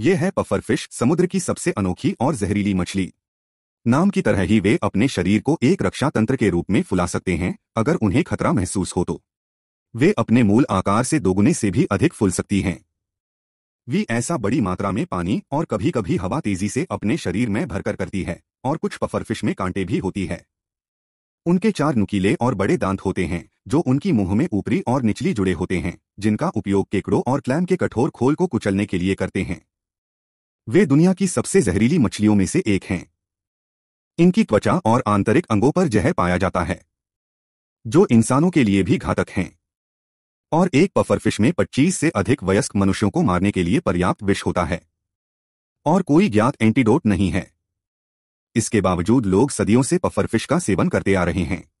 ये है पफरफिश समुद्र की सबसे अनोखी और जहरीली मछली नाम की तरह ही वे अपने शरीर को एक रक्षा तंत्र के रूप में फुला सकते हैं अगर उन्हें खतरा महसूस हो तो वे अपने मूल आकार से दोगुने से भी अधिक फूल सकती हैं वी ऐसा बड़ी मात्रा में पानी और कभी कभी हवा तेजी से अपने शरीर में भरकर करती है और कुछ पफरफिश में कांटे भी होती है उनके चार नुकीले और बड़े दांत होते हैं जो उनकी मुंह में ऊपरी और निचली जुड़े होते हैं जिनका उपयोग केकड़ों और क्लैम के कठोर खोल को कुचलने के लिए करते हैं वे दुनिया की सबसे जहरीली मछलियों में से एक हैं इनकी त्वचा और आंतरिक अंगों पर जहर पाया जाता है जो इंसानों के लिए भी घातक हैं और एक पफरफिश में 25 से अधिक वयस्क मनुष्यों को मारने के लिए पर्याप्त विष होता है और कोई ज्ञात एंटीडोट नहीं है इसके बावजूद लोग सदियों से पफरफिश का सेवन करते आ रहे हैं